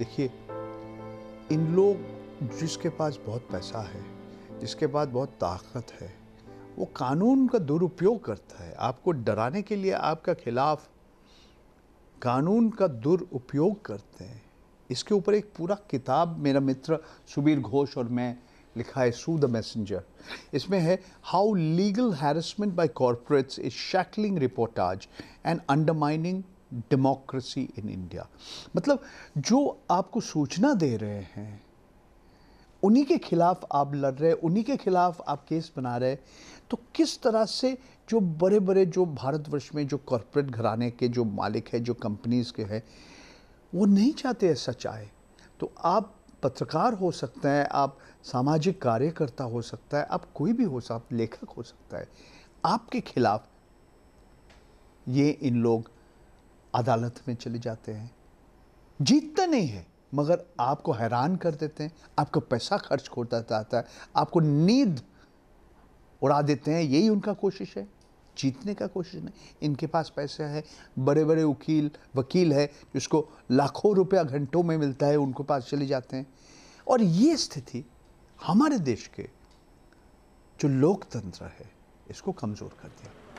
देखिए इन लोग जिसके पास बहुत पैसा है जिसके पास बहुत ताकत है वो कानून का दुरुपयोग करता है आपको डराने के लिए आपका खिलाफ कानून का दुरुपयोग करते हैं इसके ऊपर एक पूरा किताब मेरा मित्र सुबीर घोष और मैं लिखा है सू द मैसेंजर इसमें है how legal harassment by corporates is shackling reportage and undermining democracy in India मतलब जो आपको सूचना दे रहे हैं उन्हीं के खिलाफ आप लड़ रहे हैं उन्हीं के खिलाफ आप केस बना रहे तो किस तरह से जो बड़े बड़े जो भारतवर्ष में जो कॉरपोरेट घराने के जो मालिक है जो कंपनीज़ के हैं वो नहीं चाहते ऐसा चाहे तो आप पत्रकार हो सकते हैं आप सामाजिक कार्यकर्ता हो सकता है आप कोई भी हो सकता लेखक हो सकता है आपके खिलाफ ये इन लोग अदालत में चले जाते हैं जीतता नहीं है मगर आपको हैरान कर देते हैं आपका पैसा खर्च होता जाता है आपको नींद उड़ा देते हैं यही उनका कोशिश है जीतने का कोशिश नहीं इनके पास पैसे है बड़े बड़े वकील वकील है जिसको लाखों रुपया घंटों में मिलता है उनके पास चले जाते हैं और ये स्थिति हमारे देश के जो लोकतंत्र है इसको कमज़ोर कर दिया